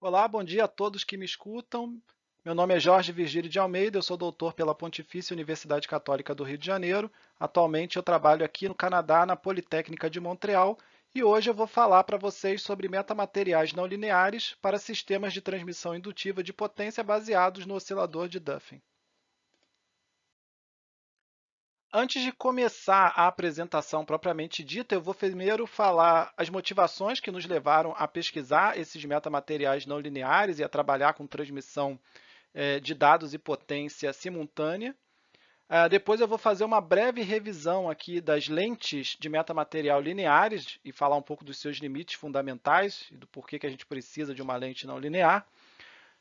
Olá, bom dia a todos que me escutam. Meu nome é Jorge Virgílio de Almeida, eu sou doutor pela Pontifícia Universidade Católica do Rio de Janeiro. Atualmente eu trabalho aqui no Canadá, na Politécnica de Montreal, e hoje eu vou falar para vocês sobre metamateriais não lineares para sistemas de transmissão indutiva de potência baseados no oscilador de Duffin. Antes de começar a apresentação propriamente dita, eu vou primeiro falar as motivações que nos levaram a pesquisar esses metamateriais não lineares e a trabalhar com transmissão é, de dados e potência simultânea. É, depois eu vou fazer uma breve revisão aqui das lentes de metamaterial lineares e falar um pouco dos seus limites fundamentais e do porquê que a gente precisa de uma lente não linear.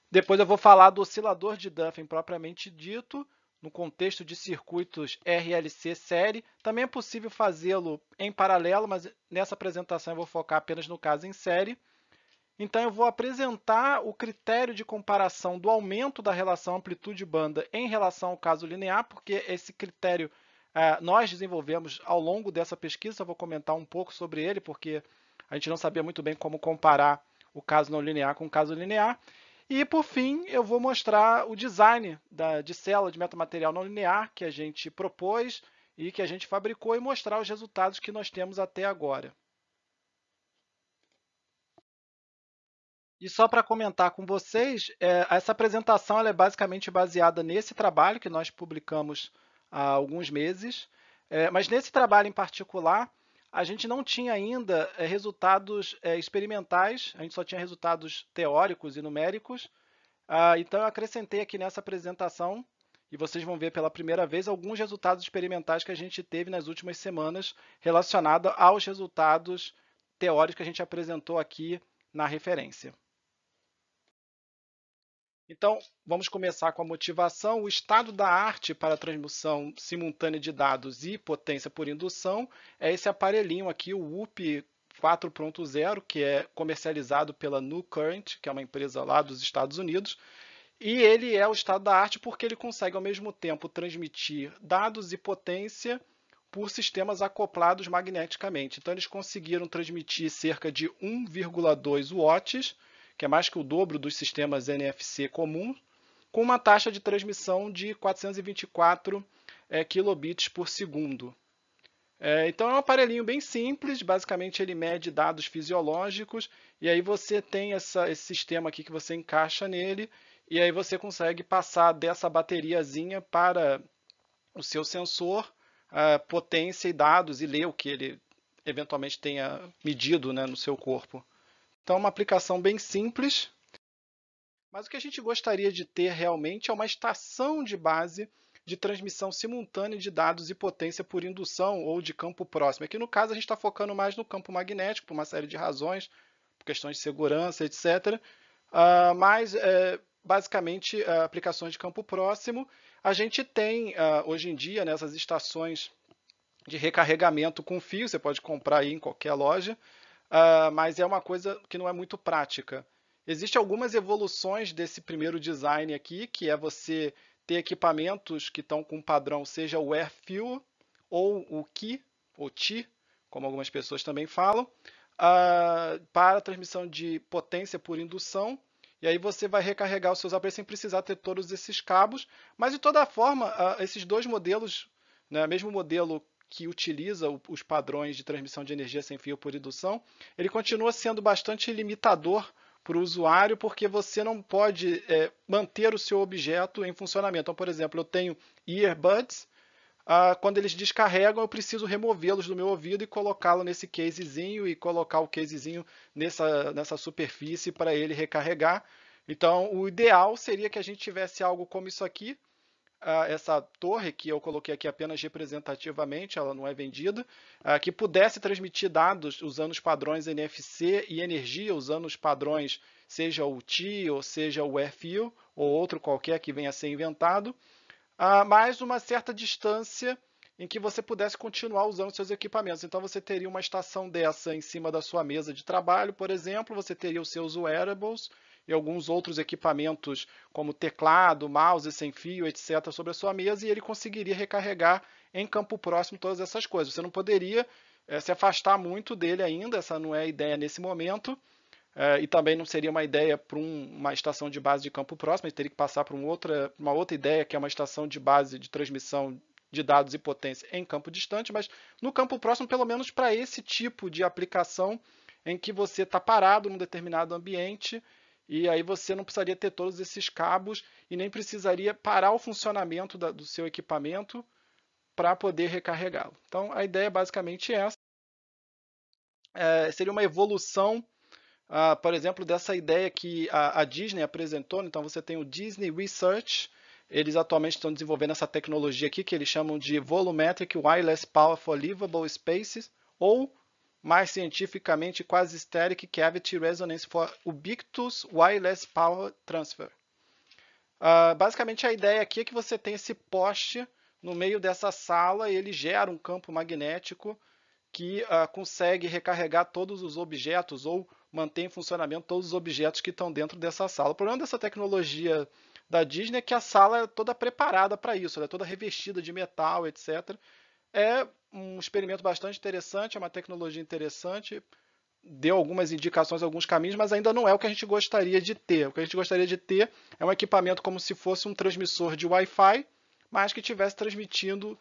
Depois eu vou falar do oscilador de Duffin propriamente dito no contexto de circuitos RLC série. Também é possível fazê-lo em paralelo, mas nessa apresentação eu vou focar apenas no caso em série. Então, eu vou apresentar o critério de comparação do aumento da relação amplitude-banda em relação ao caso linear, porque esse critério é, nós desenvolvemos ao longo dessa pesquisa. Eu vou comentar um pouco sobre ele, porque a gente não sabia muito bem como comparar o caso não linear com o caso linear. E por fim, eu vou mostrar o design da, de célula de metamaterial não linear que a gente propôs e que a gente fabricou e mostrar os resultados que nós temos até agora. E só para comentar com vocês, é, essa apresentação é basicamente baseada nesse trabalho que nós publicamos há alguns meses, é, mas nesse trabalho em particular, a gente não tinha ainda é, resultados é, experimentais, a gente só tinha resultados teóricos e numéricos. Ah, então, eu acrescentei aqui nessa apresentação, e vocês vão ver pela primeira vez, alguns resultados experimentais que a gente teve nas últimas semanas relacionados aos resultados teóricos que a gente apresentou aqui na referência. Então, vamos começar com a motivação. O estado da arte para transmissão simultânea de dados e potência por indução é esse aparelhinho aqui, o UP 4.0, que é comercializado pela New Current, que é uma empresa lá dos Estados Unidos. E ele é o estado da arte porque ele consegue, ao mesmo tempo, transmitir dados e potência por sistemas acoplados magneticamente. Então, eles conseguiram transmitir cerca de 1,2 watts que é mais que o dobro dos sistemas NFC comum, com uma taxa de transmissão de 424 é, kilobits por segundo. É, então é um aparelhinho bem simples, basicamente ele mede dados fisiológicos e aí você tem essa, esse sistema aqui que você encaixa nele e aí você consegue passar dessa bateriazinha para o seu sensor a potência e dados e ler o que ele eventualmente tenha medido né, no seu corpo. Então é uma aplicação bem simples, mas o que a gente gostaria de ter realmente é uma estação de base de transmissão simultânea de dados e potência por indução ou de campo próximo. Aqui no caso a gente está focando mais no campo magnético por uma série de razões, por questões de segurança, etc. Uh, ah, mas é, basicamente uh, aplicações de campo próximo. A gente tem uh, hoje em dia nessas né, estações de recarregamento com fio, você pode comprar aí em qualquer loja uh, mas é uma coisa que não é muito prática. Existem algumas evoluções desse primeiro design aqui, que é você ter equipamentos que estão com padrão, seja o AirFuel ou o Qi ou Ti, como algumas pessoas também falam, uh, para transmissão de potência por indução, e aí você vai recarregar os seus aparelhos sem precisar ter todos esses cabos. Mas de toda forma, ah, esses dois modelos, né, mesmo modelo que utiliza os padrões de transmissão de energia sem fio por indução, ele continua sendo bastante limitador para o usuário, porque você não pode é, manter o seu objeto em funcionamento. Então, por exemplo, eu tenho earbuds, ah, quando eles descarregam, eu preciso removê-los do meu ouvido e colocá-lo nesse casezinho e colocar o casezinho nessa, nessa superfície para ele recarregar. Então, o ideal seria que a gente tivesse algo como isso aqui, essa torre que eu coloquei aqui apenas representativamente, ela não é vendida, que pudesse transmitir dados usando os padrões NFC e energia, usando os padrões, seja o TI, ou seja o FU, ou outro qualquer que venha a ser inventado, mais uma certa distância em que você pudesse continuar usando seus equipamentos. Então você teria uma estação dessa em cima da sua mesa de trabalho, por exemplo, você teria os seus wearables, e alguns outros equipamentos, como teclado, mouse sem fio, etc., sobre a sua mesa, e ele conseguiria recarregar em campo próximo todas essas coisas. Você não poderia é, se afastar muito dele ainda, essa não é a ideia nesse momento. Eh, e também não seria uma ideia para um, uma estação de base de campo próximo, a gente teria que passar para um outra, uma outra ideia, que é uma estação de base de transmissão de dados e potência em campo distante, mas no campo próximo, pelo menos para esse tipo de aplicação em que você está parado num determinado ambiente e aí você não precisaria ter todos esses cabos e nem precisaria parar o funcionamento da, do seu equipamento para poder recarregá-lo. Então a ideia é basicamente essa. É, seria uma evolução, uh, por exemplo, dessa ideia que a, a Disney apresentou. Então você tem o Disney Research, eles atualmente estão desenvolvendo essa tecnologia aqui que eles chamam de Volumetric Wireless Power for Livable Spaces, ou mais cientificamente quase static é cavity resonance for ubiquitous wireless power transfer. Uh, basicamente, a ideia aqui é que você tem esse poste no meio dessa sala e ele gera um campo magnético que uh, consegue recarregar todos os objetos ou manter em funcionamento todos os objetos que estão dentro dessa sala. O problema dessa tecnologia da Disney é que a sala é toda preparada para isso, ela é toda revestida de metal, etc. É um experimento bastante interessante, é uma tecnologia interessante, deu algumas indicações, alguns caminhos, mas ainda não é o que a gente gostaria de ter. O que a gente gostaria de ter é um equipamento como se fosse um transmissor de Wi-Fi, mas que estivesse transmitindo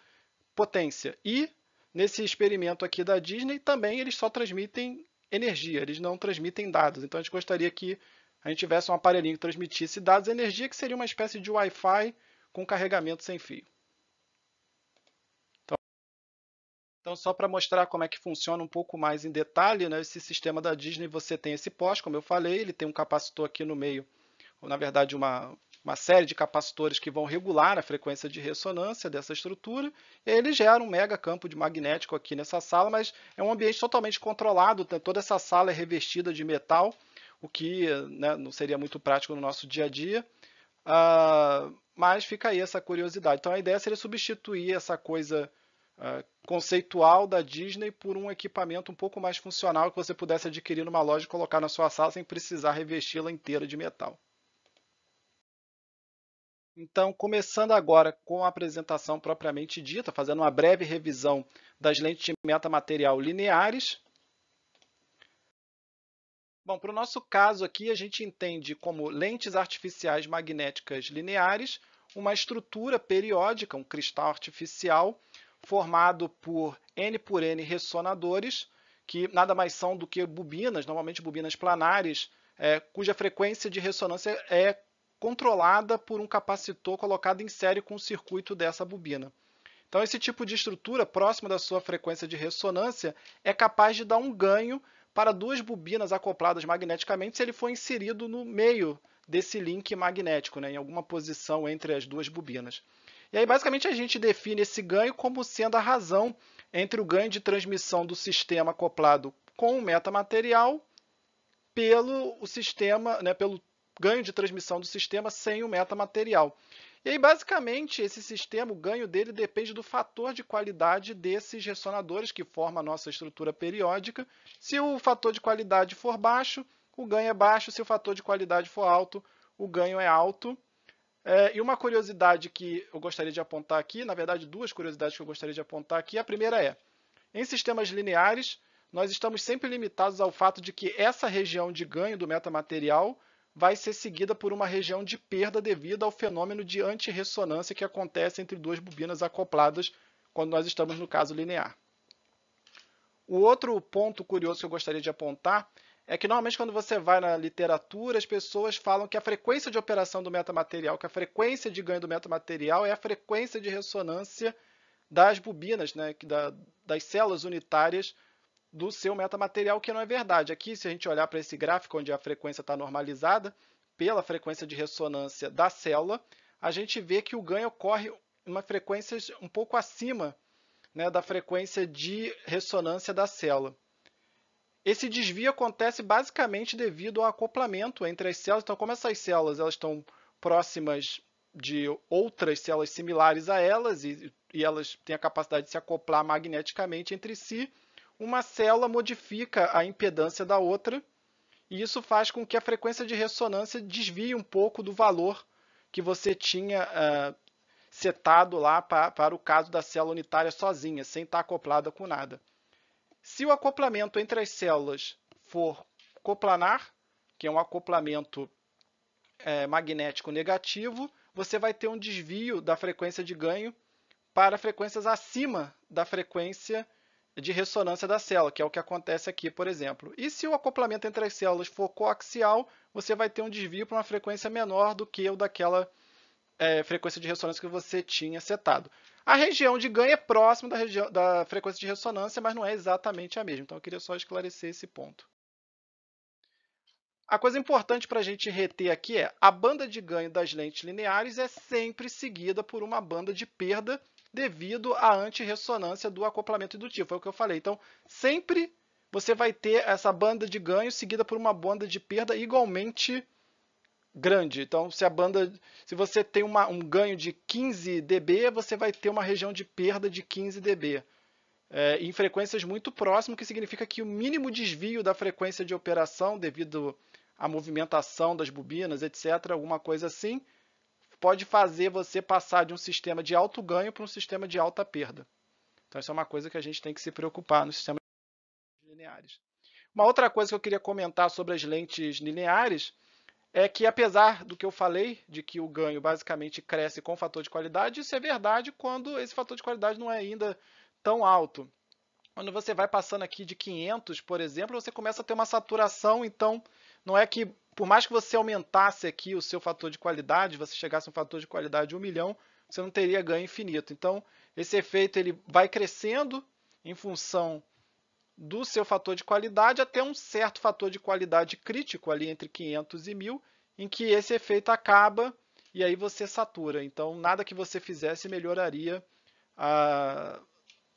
potência. E nesse experimento aqui da Disney também eles só transmitem energia, eles não transmitem dados. Então a gente gostaria que a gente tivesse um aparelhinho que transmitisse dados e energia, que seria uma espécie de Wi-Fi com carregamento sem fio. Então, só para mostrar como é que funciona um pouco mais em detalhe, né, esse sistema da Disney, você tem esse pós, como eu falei, ele tem um capacitor aqui no meio, ou na verdade uma, uma série de capacitores que vão regular a frequência de ressonância dessa estrutura, e ele gera um mega campo de magnético aqui nessa sala, mas é um ambiente totalmente controlado, né, toda essa sala é revestida de metal, o que né, não seria muito prático no nosso dia a dia, uh, mas fica aí essa curiosidade. Então a ideia seria substituir essa coisa uh, conceitual da Disney por um equipamento um pouco mais funcional que você pudesse adquirir numa loja e colocar na sua sala sem precisar revesti-la inteira de metal. Então, começando agora com a apresentação propriamente dita, fazendo uma breve revisão das lentes de metamaterial lineares. Bom, para o nosso caso aqui, a gente entende como lentes artificiais magnéticas lineares uma estrutura periódica, um cristal artificial, formado por N por N ressonadores, que nada mais são do que bobinas, normalmente bobinas planares, é, cuja frequência de ressonância é controlada por um capacitor colocado em série com o circuito dessa bobina. Então, esse tipo de estrutura, próxima da sua frequência de ressonância, é capaz de dar um ganho para duas bobinas acopladas magneticamente se ele for inserido no meio desse link magnético, né, em alguma posição entre as duas bobinas. E aí, basicamente, a gente define esse ganho como sendo a razão entre o ganho de transmissão do sistema acoplado com o metamaterial pelo o sistema, né, pelo ganho de transmissão do sistema sem o metamaterial. E aí, basicamente, esse sistema, o ganho dele depende do fator de qualidade desses ressonadores que forma a nossa estrutura periódica. Se o fator de qualidade for baixo, o ganho é baixo. Se o fator de qualidade for alto, o ganho é alto. É, e uma curiosidade que eu gostaria de apontar aqui, na verdade, duas curiosidades que eu gostaria de apontar aqui. A primeira é, em sistemas lineares, nós estamos sempre limitados ao fato de que essa região de ganho do metamaterial vai ser seguida por uma região de perda devido ao fenômeno de antirressonância que acontece entre duas bobinas acopladas quando nós estamos no caso linear. O outro ponto curioso que eu gostaria de apontar é que normalmente quando você vai na literatura, as pessoas falam que a frequência de operação do metamaterial, que a frequência de ganho do metamaterial é a frequência de ressonância das bobinas, né, da, das células unitárias do seu metamaterial, que não é verdade. Aqui, se a gente olhar para esse gráfico onde a frequência está normalizada pela frequência de ressonância da célula, a gente vê que o ganho ocorre uma frequência um pouco acima né, da frequência de ressonância da célula. Esse desvio acontece basicamente devido ao acoplamento entre as células. Então, como essas células elas estão próximas de outras células similares a elas e, e elas têm a capacidade de se acoplar magneticamente entre si, uma célula modifica a impedância da outra e isso faz com que a frequência de ressonância desvie um pouco do valor que você tinha uh, setado lá para para o caso da célula unitária sozinha, sem estar acoplada com nada. Se o acoplamento entre as células for coplanar, que é um acoplamento é, magnético negativo, você vai ter um desvio da frequência de ganho para frequências acima da frequência de ressonância da célula, que é o que acontece aqui, por exemplo. E se o acoplamento entre as células for coaxial, você vai ter um desvio para uma frequência menor do que o daquela célula é, frequência de ressonância que você tinha setado. A região de ganho é próxima da, região, da frequência de ressonância, mas não é exatamente a mesma. Então, eu queria só esclarecer esse ponto. A coisa importante para a gente reter aqui é a banda de ganho das lentes lineares é sempre seguida por uma banda de perda devido à antirressonância do acoplamento indutivo. Foi é o que eu falei. Então, sempre você vai ter essa banda de ganho seguida por uma banda de perda igualmente grande. Então, se a banda, se você tem uma, um ganho de 15 dB, você vai ter uma região de perda de 15 dB. É, em frequências muito próximas, o que significa que o mínimo desvio da frequência de operação, devido à movimentação das bobinas, etc., alguma coisa assim, pode fazer você passar de um sistema de alto ganho para um sistema de alta perda. Então, isso é uma coisa que a gente tem que se preocupar no sistema lineares. Uma outra coisa que eu queria comentar sobre as lentes lineares é que apesar do que eu falei, de que o ganho basicamente cresce com o fator de qualidade, isso é verdade quando esse fator de qualidade não é ainda tão alto. Quando você vai passando aqui de 500, por exemplo, você começa a ter uma saturação, então não é que, por mais que você aumentasse aqui o seu fator de qualidade, você chegasse a um fator de qualidade de 1 milhão, você não teria ganho infinito. Então, esse efeito ele vai crescendo em função do seu fator de qualidade até um certo fator de qualidade crítico, ali entre 500 e 1000, em que esse efeito acaba e aí você satura. Então, nada que você fizesse melhoraria, a,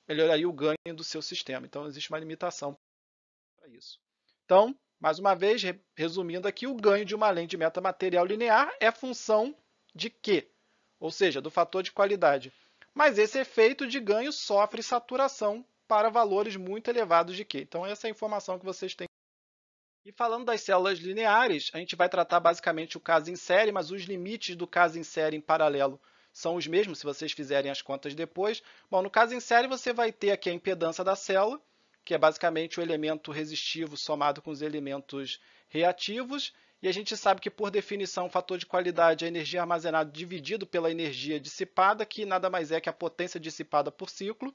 melhoraria o ganho do seu sistema. Então, existe uma limitação para isso. Então, mais uma vez, resumindo aqui, o ganho de uma lente de metamaterial linear é função de quê? Ou seja, do fator de qualidade. Mas esse efeito de ganho sofre saturação para valores muito elevados de Q. Então, essa é a informação que vocês têm. E falando das células lineares, a gente vai tratar basicamente o caso em série, mas os limites do caso em série em paralelo são os mesmos, se vocês fizerem as contas depois. Bom, no caso em série, você vai ter aqui a impedância da célula, que é basicamente o elemento resistivo somado com os elementos reativos, e a gente sabe que, por definição, o fator de qualidade é a energia armazenada dividido pela energia dissipada, que nada mais é que a potência dissipada por ciclo.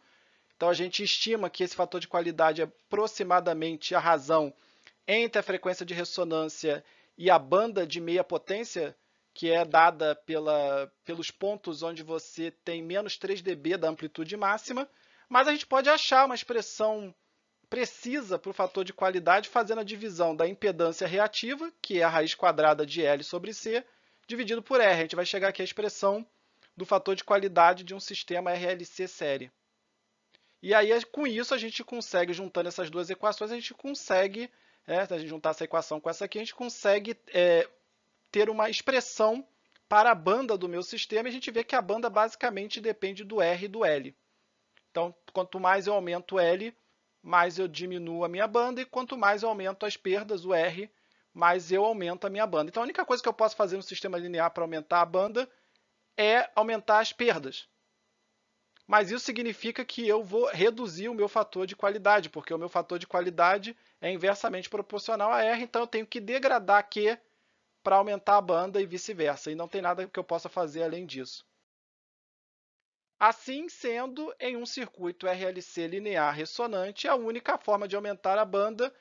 Então a gente estima que esse fator de qualidade é aproximadamente a razão entre a frequência de ressonância e a banda de meia potência, que é dada pela, pelos pontos onde você tem menos 3 dB da amplitude máxima, mas a gente pode achar uma expressão precisa para o fator de qualidade fazendo a divisão da impedância reativa, que é a raiz quadrada de L sobre C, dividido por R. A gente vai chegar aqui à expressão do fator de qualidade de um sistema RLC série. E aí, é, com isso, a gente consegue, juntando essas duas equações, a gente consegue, é, se a gente juntar essa equação com essa aqui, a gente consegue é, ter uma expressão para a banda do meu sistema, e a gente vê que a banda basicamente depende do R e do L. Então, quanto mais eu aumento o L, mais eu diminuo a minha banda, e quanto mais eu aumento as perdas, o R, mais eu aumento a minha banda. Então, a única coisa que eu posso fazer no sistema linear para aumentar a banda é aumentar as perdas mas isso significa que eu vou reduzir o meu fator de qualidade, porque o meu fator de qualidade é inversamente proporcional a R, então eu tenho que degradar Q para aumentar a banda e vice-versa, e não tem nada que eu possa fazer além disso. Assim sendo, em um circuito RLC linear ressonante, a única forma de aumentar a banda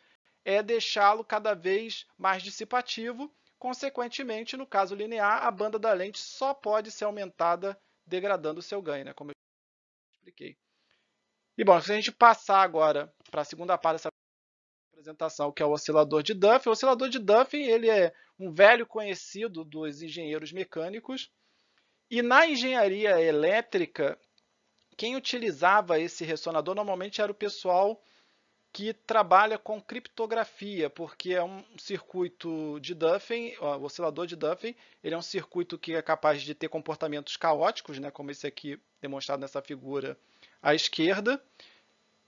é deixá-lo cada vez mais dissipativo. Consequentemente, no caso linear, a banda da lente só pode ser aumentada degradando o seu ganho, né? como expliquei. E bom, se a gente passar agora para a segunda parte dessa apresentação, que é o oscilador de Duffy. O oscilador de Duffy ele é um velho conhecido dos engenheiros mecânicos. E na engenharia elétrica, quem utilizava esse ressonador normalmente era o pessoal que trabalha com criptografia, porque é um circuito de Duffin, o oscilador de Duffin, ele é um circuito que é capaz de ter comportamentos caóticos, né, como esse aqui demonstrado nessa figura à esquerda,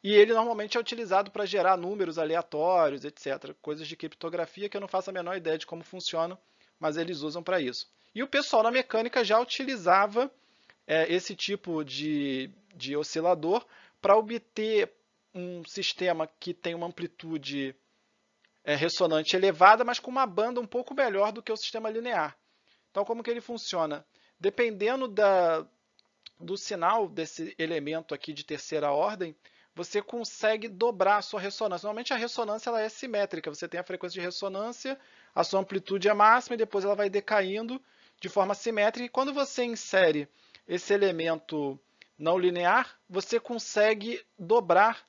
e ele normalmente é utilizado para gerar números aleatórios, etc. Coisas de criptografia que eu não faço a menor ideia de como funcionam, mas eles usam para isso. E o pessoal na mecânica já utilizava é, esse tipo de, de oscilador para obter um sistema que tem uma amplitude é, ressonante elevada, mas com uma banda um pouco melhor do que o sistema linear. Então, como que ele funciona? Dependendo da, do sinal desse elemento aqui de terceira ordem, você consegue dobrar a sua ressonância. Normalmente a ressonância ela é simétrica, você tem a frequência de ressonância, a sua amplitude é máxima e depois ela vai decaindo de forma simétrica. E quando você insere esse elemento não linear, você consegue dobrar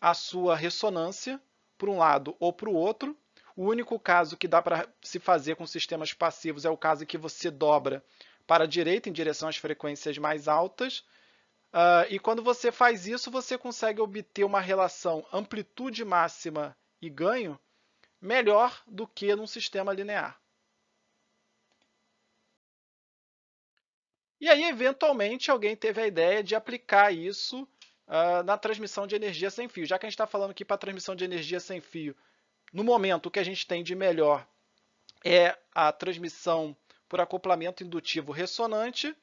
a sua ressonância para um lado ou para o outro. O único caso que dá para se fazer com sistemas passivos é o caso em que você dobra para a direita em direção às frequências mais altas. Uh, e quando você faz isso, você consegue obter uma relação amplitude máxima e ganho melhor do que num sistema linear. E aí, eventualmente, alguém teve a ideia de aplicar isso uh, na transmissão de energia sem fio. Já que a gente está falando que para transmissão de energia sem fio, no momento o que a gente tem de melhor é a transmissão por acoplamento indutivo ressonante.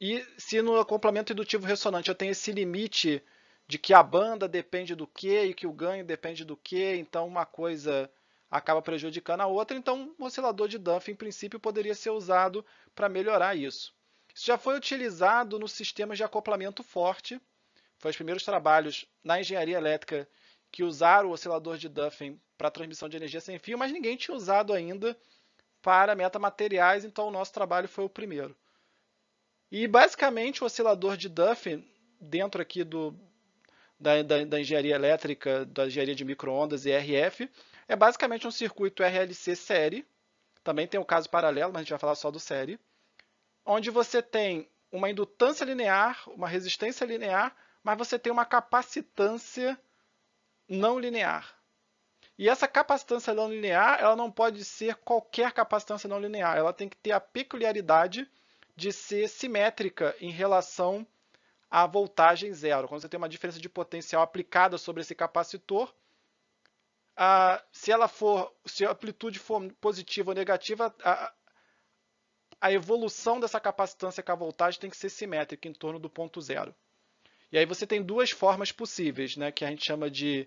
E se no acoplamento indutivo ressonante eu tenho esse limite de que a banda depende do que e que o ganho depende do que, então uma coisa acaba prejudicando a outra, então um oscilador de Duff, em princípio, poderia ser usado para melhorar isso. Isso já foi utilizado nos sistemas de acoplamento forte, foi os primeiros trabalhos na engenharia elétrica que usaram o oscilador de Duffin para transmissão de energia sem fio, mas ninguém tinha usado ainda para metamateriais, então o nosso trabalho foi o primeiro. E basicamente o oscilador de Duffin, dentro aqui do, da, da, da engenharia elétrica, da engenharia de microondas e RF, é basicamente um circuito RLC série, também tem o um caso paralelo, mas a gente vai falar só do série, onde você tem uma indutância linear, uma resistência linear, mas você tem uma capacitância não linear. E essa capacitância não linear, ela não pode ser qualquer capacitância não linear, ela tem que ter a peculiaridade de ser simétrica em relação à voltagem zero. Quando você tem uma diferença de potencial aplicada sobre esse capacitor, se ela for, se a amplitude for positiva ou negativa, a, a evolução dessa capacitância com a voltagem tem que ser simétrica em torno do ponto zero. E aí você tem duas formas possíveis, né, que a gente chama de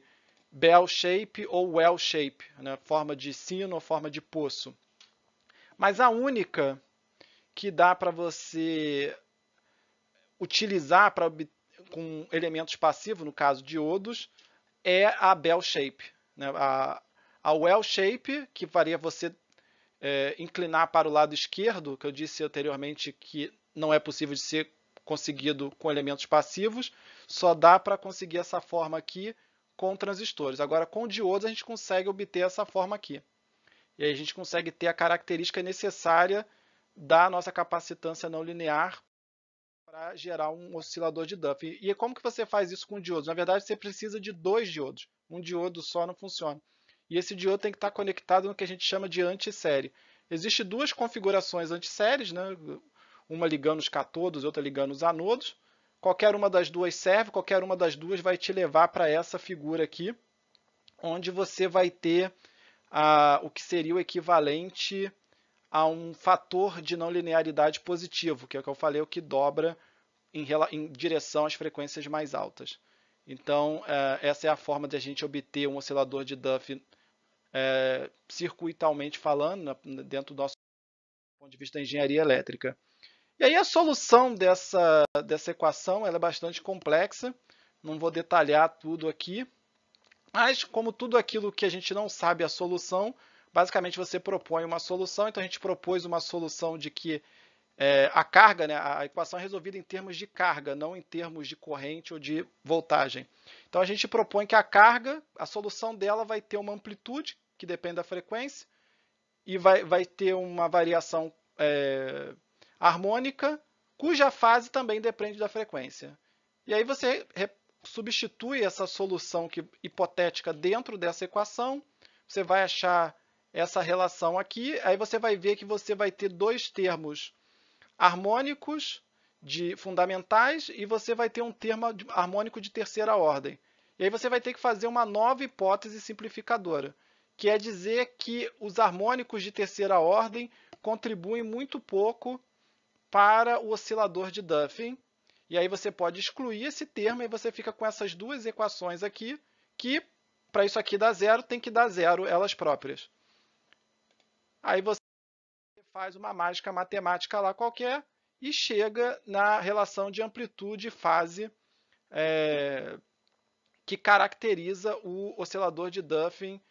bell shape ou well shape, né, forma de sino ou forma de poço. Mas a única que dá para você utilizar para com elementos passivos, no caso diodos, é a bell shape. Né? A, a well shape, que faria você é, inclinar para o lado esquerdo, que eu disse anteriormente que não é possível de ser conseguido com elementos passivos, só dá para conseguir essa forma aqui com transistores. Agora, com diodos, a gente consegue obter essa forma aqui. E aí a gente consegue ter a característica necessária da nossa capacitância não linear para gerar um oscilador de Duff. E como que você faz isso com diodos? Na verdade, você precisa de dois diodos. Um diodo só não funciona. E esse diodo tem que estar tá conectado no que a gente chama de antissérie. Existem duas configurações antisséries, né? uma ligando os catodos, outra ligando os anodos. Qualquer uma das duas serve, qualquer uma das duas vai te levar para essa figura aqui, onde você vai ter o que seria o equivalente a um fator de não linearidade positivo, que é o que eu falei, o que dobra em, em direção às frequências mais altas. Então, é, essa é a forma de a gente obter um oscilador de Duff é, circuitalmente falando, né, dentro do nosso ponto de vista da engenharia elétrica. E aí a solução dessa, dessa equação é bastante complexa, não vou detalhar tudo aqui, mas como tudo aquilo que a gente não sabe é a solução, basicamente você propõe uma solução, então a gente propôs uma solução de que é, a carga, né, a equação é resolvida em termos de carga, não em termos de corrente ou de voltagem. Então a gente propõe que a carga, a solução dela vai ter uma amplitude, que depende da frequência, e vai, vai ter uma variação é, harmônica, cuja fase também depende da frequência. E aí você substitui essa solução que, hipotética dentro dessa equação, você vai achar essa relação aqui, aí você vai ver que você vai ter dois termos harmônicos de fundamentais e você vai ter um termo harmônico de terceira ordem. E aí você vai ter que fazer uma nova hipótese simplificadora, que é dizer que os harmônicos de terceira ordem contribuem muito pouco para o oscilador de Duffy. E aí você pode excluir esse termo e você fica com essas duas equações aqui, que para isso aqui dar zero, tem que dar zero elas próprias. Aí você faz uma mágica matemática lá qualquer e chega na relação de amplitude e fase é, que caracteriza o oscilador de Duffin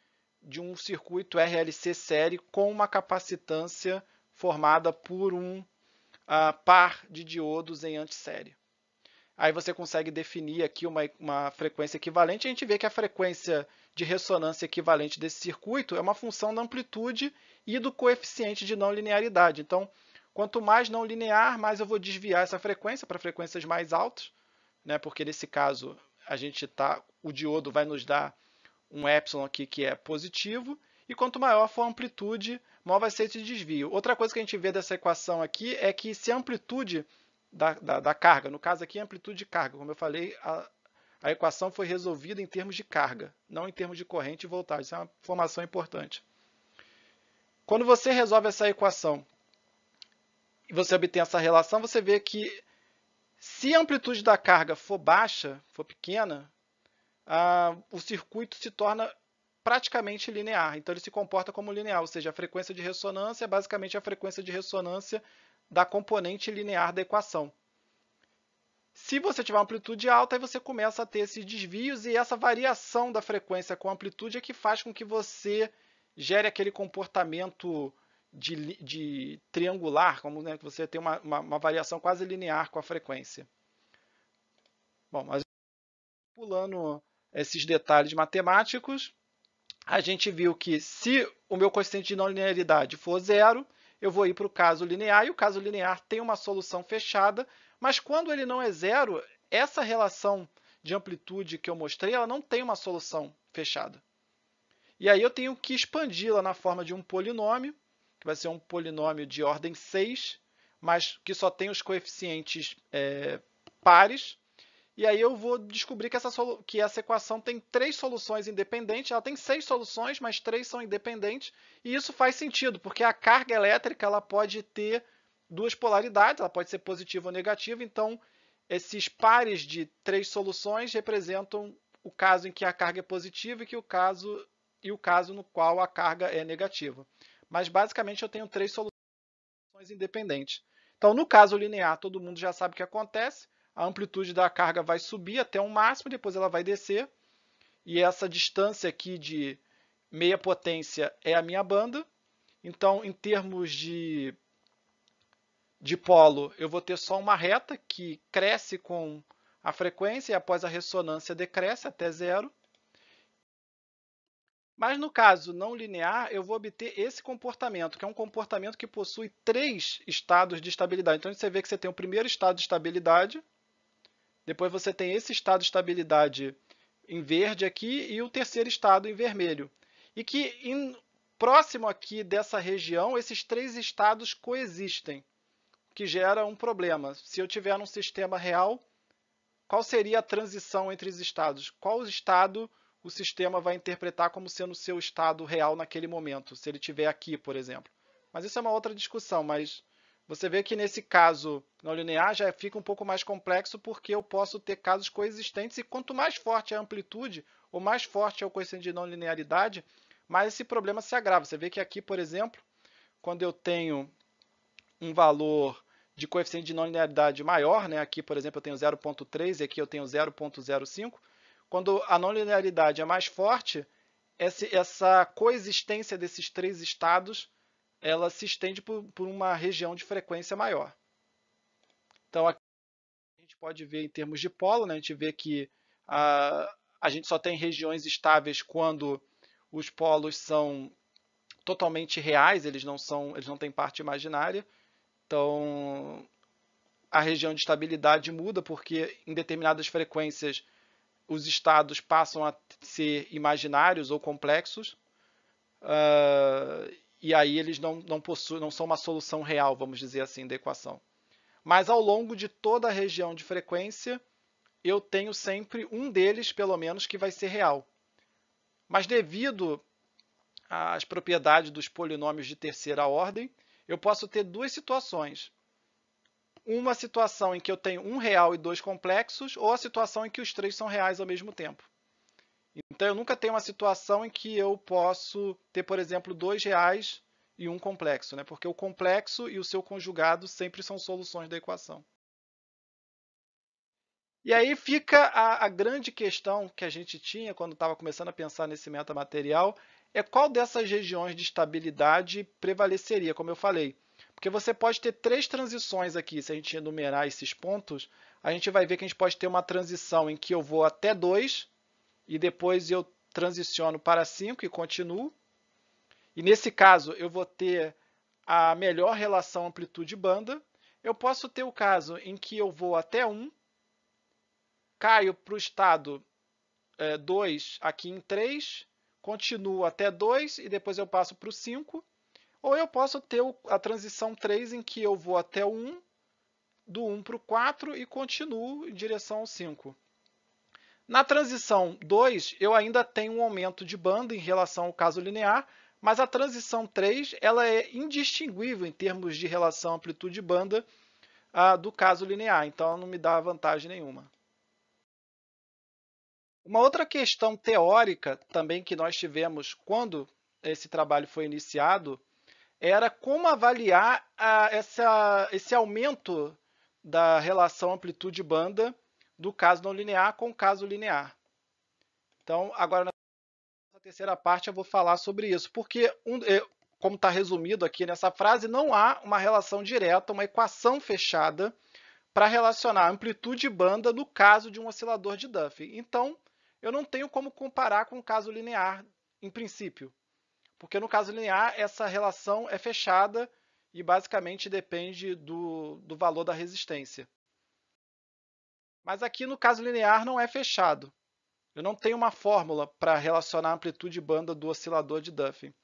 de um circuito RLC série com uma capacitância formada por um uh, par de diodos em antissérie. Aí você consegue definir aqui uma, uma frequência equivalente. A gente vê que a frequência de ressonância equivalente desse circuito é uma função da amplitude e do coeficiente de não linearidade. Então, quanto mais não linear, mais eu vou desviar essa frequência para frequências mais altas, né? porque nesse caso a gente tá, o diodo vai nos dar um ε aqui que é positivo e quanto maior for a amplitude, maior vai ser esse desvio. Outra coisa que a gente vê dessa equação aqui é que se a amplitude da, da, da carga, no caso aqui é amplitude de carga, como eu falei, a, a equação foi resolvida em termos de carga, não em termos de corrente e voltagem. Isso é uma informação importante. Quando você resolve essa equação e você obtém essa relação, você vê que se a amplitude da carga for baixa, for pequena, ah, o circuito se torna praticamente linear. Então ele se comporta como linear, ou seja, a frequência de ressonância é basicamente a frequência de ressonância da componente linear da equação. Se você tiver uma amplitude alta, aí você começa a ter esses desvios e essa variação da frequência com amplitude é que faz com que você gere aquele comportamento de, de triangular, como né, que você tem uma, uma, uma variação quase linear com a frequência. Bom, mas pulando esses detalhes matemáticos, a gente viu que se o meu coeficiente de não linearidade for zero, eu vou ir para o caso linear, e o caso linear tem uma solução fechada, mas quando ele não é zero, essa relação de amplitude que eu mostrei, ela não tem uma solução fechada. E aí eu tenho que expandi-la na forma de um polinômio, que vai ser um polinômio de ordem 6, mas que só tem os coeficientes é, pares, e aí eu vou descobrir que essa, que essa equação tem três soluções independentes. Ela tem seis soluções, mas três são independentes. E isso faz sentido, porque a carga elétrica ela pode ter duas polaridades, ela pode ser positiva ou negativa. Então, esses pares de três soluções representam o caso em que a carga é positiva e, que o caso, e o caso no qual a carga é negativa. Mas, basicamente, eu tenho três soluções independentes. Então, no caso linear, todo mundo já sabe o que acontece a amplitude da carga vai subir até um máximo, depois ela vai descer. E essa distância aqui de meia potência é a minha banda. Então, em termos de, de polo, eu vou ter só uma reta que cresce com a frequência e após a ressonância decresce até zero. Mas no caso não linear, eu vou obter esse comportamento, que é um comportamento que possui três estados de estabilidade. Então você vê que você tem o primeiro estado de estabilidade, depois você tem esse estado de estabilidade em verde aqui e o terceiro estado em vermelho. E que em, próximo aqui dessa região, esses três estados coexistem, que gera um problema. Se eu tiver um sistema real, qual seria a transição entre os estados? Qual estado o sistema vai interpretar como sendo o seu estado real naquele momento, se ele estiver aqui, por exemplo? Mas isso é uma outra discussão, mas você vê que nesse caso não linear já fica um pouco mais complexo porque eu posso ter casos coexistentes e quanto mais forte é a amplitude, ou mais forte é o coeficiente de não linearidade, mais esse problema se agrava. Você vê que aqui, por exemplo, quando eu tenho um valor de coeficiente de não linearidade maior, né? aqui, por exemplo, eu tenho 0.3 e aqui eu tenho 0.05, quando a não linearidade é mais forte, essa coexistência desses três estados ela se estende por, por uma região de frequência maior. Então, aqui a gente pode ver em termos de polo, né, a gente vê que a, a gente só tem regiões estáveis quando os polos são totalmente reais, eles não são, eles não têm parte imaginária. Então, a região de estabilidade muda porque em determinadas frequências os estados passam a ser imaginários ou complexos. Uh, e aí eles não, não, possuem, não são uma solução real, vamos dizer assim, da equação. Mas ao longo de toda a região de frequência, eu tenho sempre um deles, pelo menos, que vai ser real. Mas devido às propriedades dos polinômios de terceira ordem, eu posso ter duas situações. Uma situação em que eu tenho um real e dois complexos, ou a situação em que os três são reais ao mesmo tempo. Então eu nunca tenho uma situação em que eu posso ter, por exemplo, dois reais e um complexo, né? porque o complexo e o seu conjugado sempre são soluções da equação. E aí fica a, a grande questão que a gente tinha quando estava começando a pensar nesse metamaterial, é qual dessas regiões de estabilidade prevaleceria, como eu falei. Porque você pode ter três transições aqui, se a gente enumerar esses pontos, a gente vai ver que a gente pode ter uma transição em que eu vou até 2, e depois eu transiciono para 5 e continuo. E nesse caso eu vou ter a melhor relação amplitude-banda. Eu posso ter o caso em que eu vou até 1, um, caio para o estado 2 é, aqui em 3, continuo até 2 e depois eu passo para o 5. Ou eu posso ter a transição 3 em que eu vou até o 1, do 1 para o 4 e continuo em direção ao 5. Na transição 2, eu ainda tenho um aumento de banda em relação ao caso linear, mas a transição 3 ela é indistinguível em termos de relação amplitude-banda ah, do caso linear, então não me dá vantagem nenhuma. Uma outra questão teórica também que nós tivemos quando esse trabalho foi iniciado era como avaliar ah, essa, esse aumento da relação amplitude-banda do caso não linear com o caso linear. Então, agora na terceira parte eu vou falar sobre isso, porque, um, é, como está resumido aqui nessa frase, não há uma relação direta, uma equação fechada para relacionar amplitude e banda no caso de um oscilador de Duffy. Então, eu não tenho como comparar com o caso linear, em princípio, porque no caso linear essa relação é fechada e basicamente depende do, do valor da resistência. Mas aqui no caso linear não é fechado. Eu não tenho uma fórmula para relacionar a amplitude de banda do oscilador de Duffy.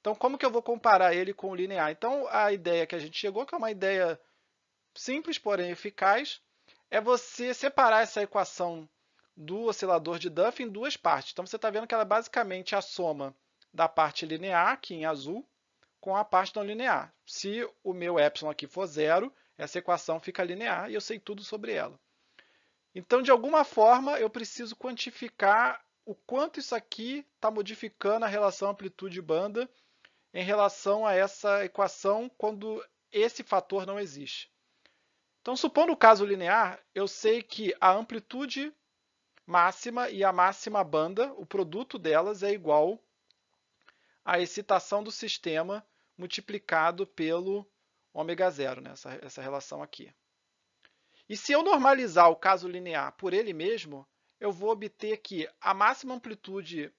Então, como que eu vou comparar ele com o linear? Então, a ideia que a gente chegou, que é uma ideia simples, porém eficaz, é você separar essa equação do oscilador de Duffy em duas partes. Então, você está vendo que ela é basicamente a soma da parte linear, aqui é em azul, com a parte não linear. Se o meu ε aqui for zero, essa equação fica linear e eu sei tudo sobre ela. Então, de alguma forma, eu preciso quantificar o quanto isso aqui está modificando a relação amplitude-banda em relação a essa equação quando esse fator não existe. Então, supondo o caso linear, eu sei que a amplitude máxima e a máxima banda, o produto delas é igual à excitação do sistema multiplicado pelo ω0, né? essa, essa relação aqui. E se eu normalizar o caso linear por ele mesmo, eu vou obter que a máxima amplitude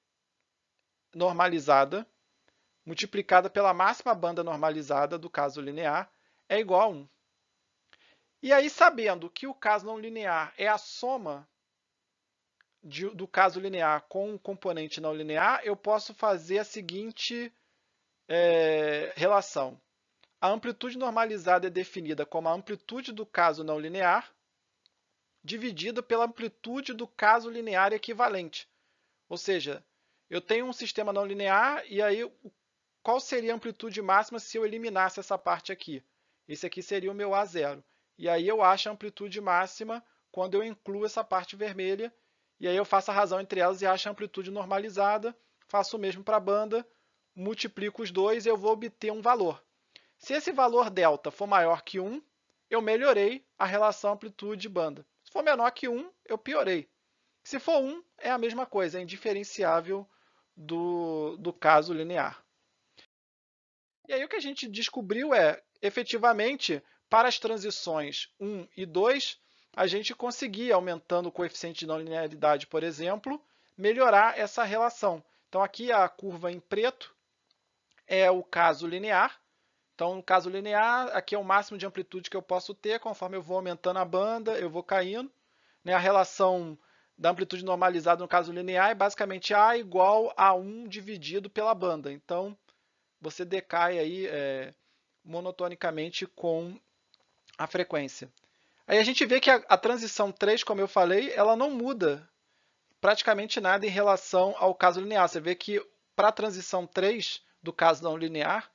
normalizada multiplicada pela máxima banda normalizada do caso linear é igual a 1. E aí, sabendo que o caso não linear é a soma de, do caso linear com o componente não linear, eu posso fazer a seguinte é, relação. A amplitude normalizada é definida como a amplitude do caso não linear dividida pela amplitude do caso linear equivalente. Ou seja, eu tenho um sistema não linear e aí qual seria a amplitude máxima se eu eliminasse essa parte aqui? Esse aqui seria o meu A0. E aí eu acho a amplitude máxima quando eu incluo essa parte vermelha e aí eu faço a razão entre elas e acho a amplitude normalizada, faço o mesmo para a banda, multiplico os dois e eu vou obter um valor. Se esse valor delta for maior que 1, eu melhorei a relação amplitude-banda. Se for menor que 1, eu piorei. Se for 1, é a mesma coisa, é indiferenciável do, do caso linear. E aí o que a gente descobriu é, efetivamente, para as transições 1 e 2, a gente conseguia, aumentando o coeficiente de não linearidade, por exemplo, melhorar essa relação. Então, aqui a curva em preto é o caso linear, então, caso linear, aqui é o máximo de amplitude que eu posso ter, conforme eu vou aumentando a banda, eu vou caindo. Né? A relação da amplitude normalizada no caso linear é basicamente A igual a 1 dividido pela banda. Então, você decai aí é, monotonicamente com a frequência. Aí a gente vê que a, a transição 3, como eu falei, ela não muda praticamente nada em relação ao caso linear. Você vê que para a transição 3 do caso não linear,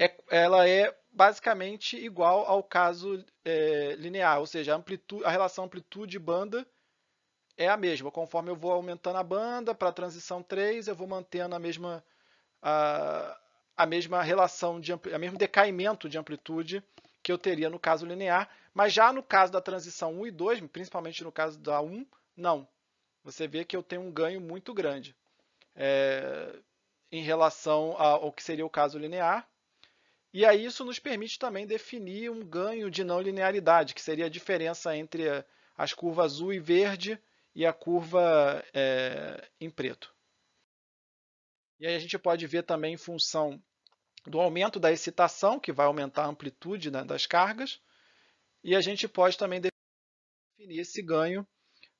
é, ela é basicamente igual ao caso é, linear, ou seja, a, a relação amplitude-banda é a mesma. Conforme eu vou aumentando a banda para a transição 3, eu vou mantendo a mesma, a, a mesma relação, de o mesmo decaimento de amplitude que eu teria no caso linear. Mas já no caso da transição 1 e 2, principalmente no caso da 1, não. Você vê que eu tenho um ganho muito grande é, em relação ao que seria o caso linear e aí isso nos permite também definir um ganho de não linearidade, que seria a diferença entre as curvas azul e verde e a curva é, em preto. E aí a gente pode ver também em função do aumento da excitação, que vai aumentar a amplitude né, das cargas, e a gente pode também definir esse ganho,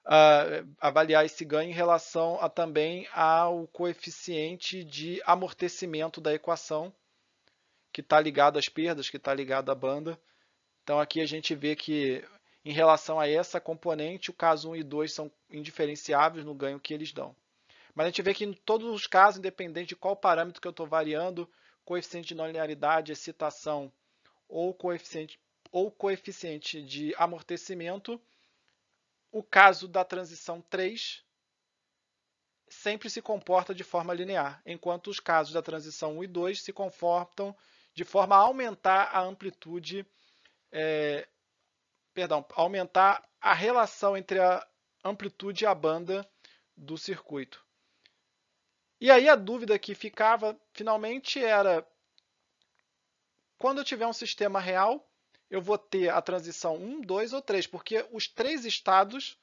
uh, avaliar esse ganho em relação a, também ao coeficiente de amortecimento da equação, que está ligado às perdas, que está ligado à banda. Então aqui a gente vê que em relação a essa componente, o caso 1 e 2 são indiferenciáveis no ganho que eles dão. Mas a gente vê que em todos os casos, independente de qual parâmetro que eu estou variando, coeficiente de não linearidade, excitação ou coeficiente, ou coeficiente de amortecimento, o caso da transição 3 sempre se comporta de forma linear, enquanto os casos da transição 1 e 2 se comportam de forma a aumentar a amplitude, é, perdão, aumentar a relação entre a amplitude e a banda do circuito. E aí a dúvida que ficava finalmente era quando eu tiver um sistema real, eu vou ter a transição 1, 2 ou 3, porque os três estados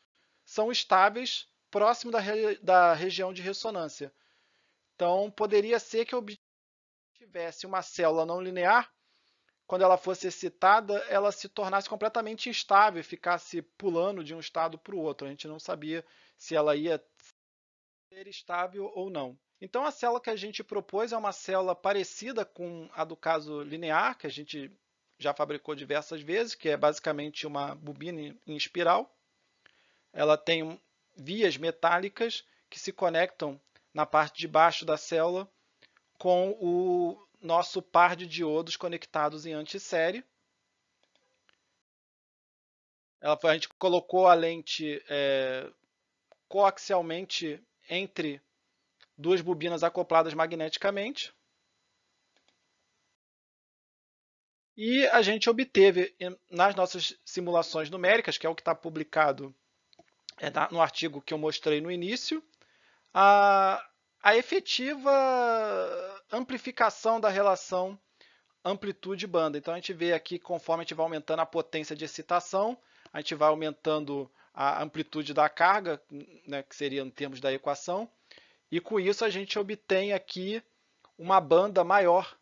são estáveis próximo da, re... da região de ressonância. Então, poderia ser que eu tivesse uma célula não linear, quando ela fosse excitada, ela se tornasse completamente instável e ficasse pulando de um estado para o outro. A gente não sabia se ela ia ser estável ou não. Então, a célula que a gente propôs é uma célula parecida com a do caso linear, que a gente já fabricou diversas vezes, que é basicamente uma bobina em espiral. Ela tem vias metálicas que se conectam na parte de baixo da célula com o nosso par de diodos conectados em antissérie. Ela, a gente colocou a lente é, coaxialmente entre duas bobinas acopladas magneticamente. E a gente obteve nas nossas simulações numéricas, que é o que está publicado é, no artigo que eu mostrei no início, a, a efetiva amplificação da relação amplitude-banda. Então, a gente vê aqui, conforme a gente vai aumentando a potência de excitação, a gente vai aumentando a amplitude da carga, né, que seria em termos da equação, e com isso a gente obtém aqui uma banda maior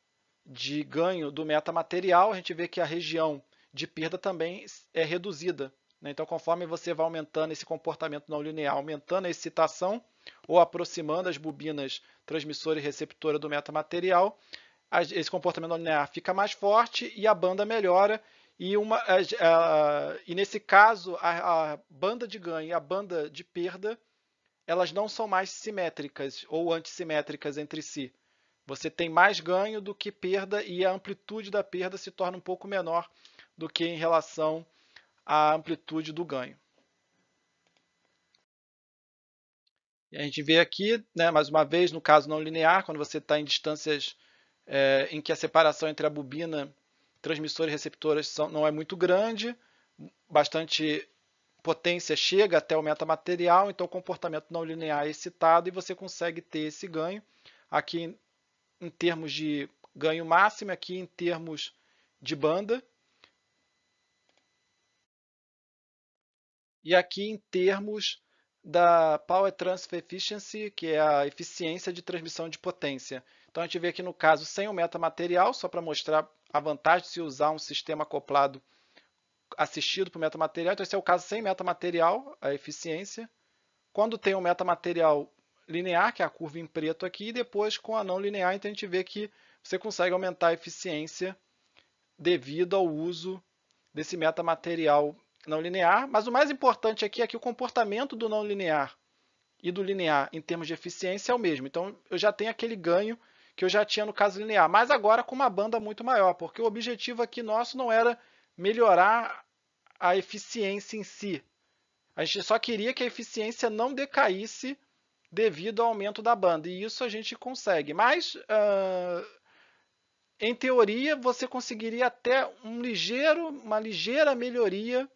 de ganho do metamaterial. A gente vê que a região de perda também é reduzida. Né? Então, conforme você vai aumentando esse comportamento não linear, aumentando a excitação, ou aproximando as bobinas transmissora e receptora do metamaterial, esse comportamento linear fica mais forte e a banda melhora. E, uma, a, a, e nesse caso, a, a, banda de ganho e a banda de perda, elas não são mais simétricas ou antissimétricas entre si. Você tem mais ganho do que perda e a amplitude da perda se torna um pouco menor do que em relação à amplitude do ganho. a gente vê aqui, né, mais uma vez, no caso não linear, quando você está em distâncias é, em que a separação entre a bobina transmissora e receptoras são, não é muito grande, bastante potência chega até o metamaterial, então o comportamento não linear é excitado e você consegue ter esse ganho. Aqui em termos de ganho máximo, aqui em termos de banda. E aqui em termos da Power Transfer Efficiency, que é a eficiência de transmissão de potência. Então a gente vê aqui no caso sem o metamaterial, só para mostrar a vantagem de se usar um sistema acoplado assistido por metamaterial. Então esse é o caso sem metamaterial, a eficiência. Quando tem o um metamaterial linear, que é a curva em preto aqui, e depois com a não linear, então a gente vê que você consegue aumentar a eficiência devido ao uso desse metamaterial não linear, mas o mais importante aqui é que o comportamento do não linear e do linear em termos de eficiência é o mesmo. Então eu já tenho aquele ganho que eu já tinha no caso linear, mas agora com uma banda muito maior, porque o objetivo aqui nosso não era melhorar a eficiência em si. A gente só queria que a eficiência não decaísse devido ao aumento da banda, e isso a gente consegue. Mas, uh, em teoria, você conseguiria até um ligeiro, uma ligeira melhoria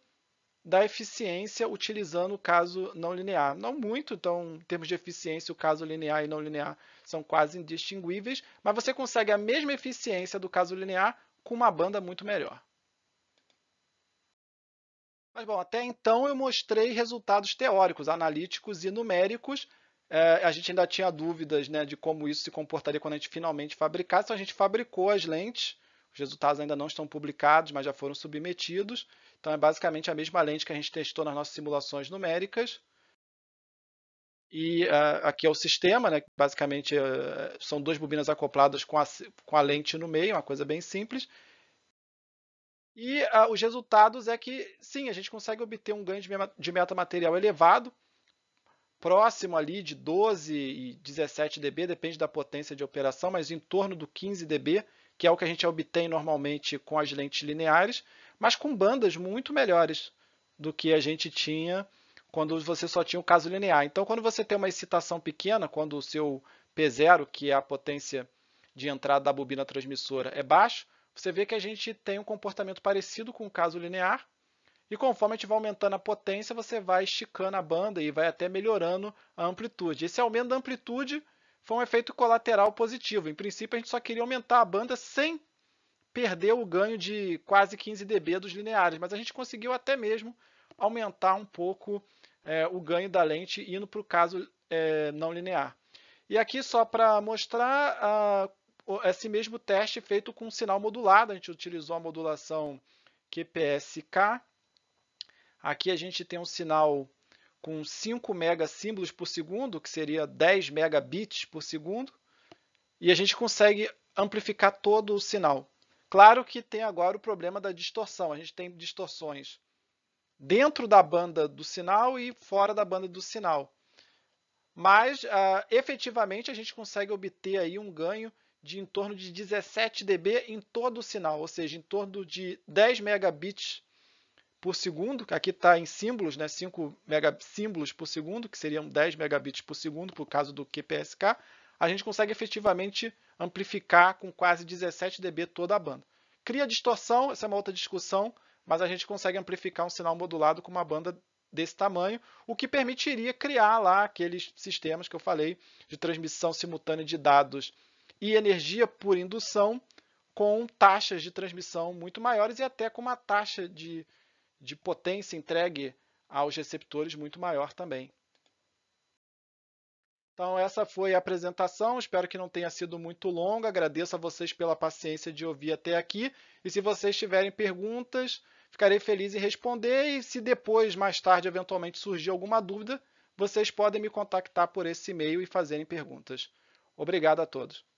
da eficiência utilizando o caso não linear. Não muito, então, em termos de eficiência, o caso linear e não linear são quase indistinguíveis, mas você consegue a mesma eficiência do caso linear com uma banda muito melhor. Mas, bom, até então eu mostrei resultados teóricos, analíticos e numéricos. É, a gente ainda tinha dúvidas né, de como isso se comportaria quando a gente finalmente fabricasse, então a gente fabricou as lentes os resultados ainda não estão publicados, mas já foram submetidos. Então, é basicamente a mesma lente que a gente testou nas nossas simulações numéricas. E uh, aqui é o sistema, né? basicamente uh, são duas bobinas acopladas com a, com a lente no meio, uma coisa bem simples. E uh, os resultados é que, sim, a gente consegue obter um ganho de metamaterial elevado, próximo ali de 12 e 17 dB, depende da potência de operação, mas em torno do 15 dB, que é o que a gente obtém normalmente com as lentes lineares, mas com bandas muito melhores do que a gente tinha quando você só tinha o caso linear. Então, quando você tem uma excitação pequena, quando o seu P0, que é a potência de entrada da bobina transmissora, é baixo, você vê que a gente tem um comportamento parecido com o caso linear. E conforme a gente vai aumentando a potência, você vai esticando a banda e vai até melhorando a amplitude. Esse aumento da amplitude foi um efeito colateral positivo. Em princípio, a gente só queria aumentar a banda sem perder o ganho de quase 15 dB dos lineares, mas a gente conseguiu até mesmo aumentar um pouco é, o ganho da lente indo para o caso é, não linear. E aqui só para mostrar a, esse mesmo teste feito com sinal modulado, a gente utilizou a modulação QPSK. Aqui a gente tem um sinal com 5 mega símbolos por segundo, que seria 10 megabits por segundo, e a gente consegue amplificar todo o sinal. Claro que tem agora o problema da distorção, a gente tem distorções dentro da banda do sinal e fora da banda do sinal. Mas uh, efetivamente a gente consegue obter aí um ganho de em torno de 17 dB em todo o sinal, ou seja, em torno de 10 megabits por segundo, aqui está em símbolos, né, 5 símbolos por segundo, que seriam 10 megabits por segundo, por caso do QPSK, a gente consegue efetivamente amplificar com quase 17 dB toda a banda. Cria distorção, essa é uma outra discussão, mas a gente consegue amplificar um sinal modulado com uma banda desse tamanho, o que permitiria criar lá aqueles sistemas que eu falei de transmissão simultânea de dados e energia por indução com taxas de transmissão muito maiores e até com uma taxa de de potência entregue aos receptores muito maior também. Então, essa foi a apresentação. Espero que não tenha sido muito longa. Agradeço a vocês pela paciência de ouvir até aqui. E se vocês tiverem perguntas, ficarei feliz em responder. E se depois, mais tarde, eventualmente surgir alguma dúvida, vocês podem me contactar por esse e-mail e fazerem perguntas. Obrigado a todos.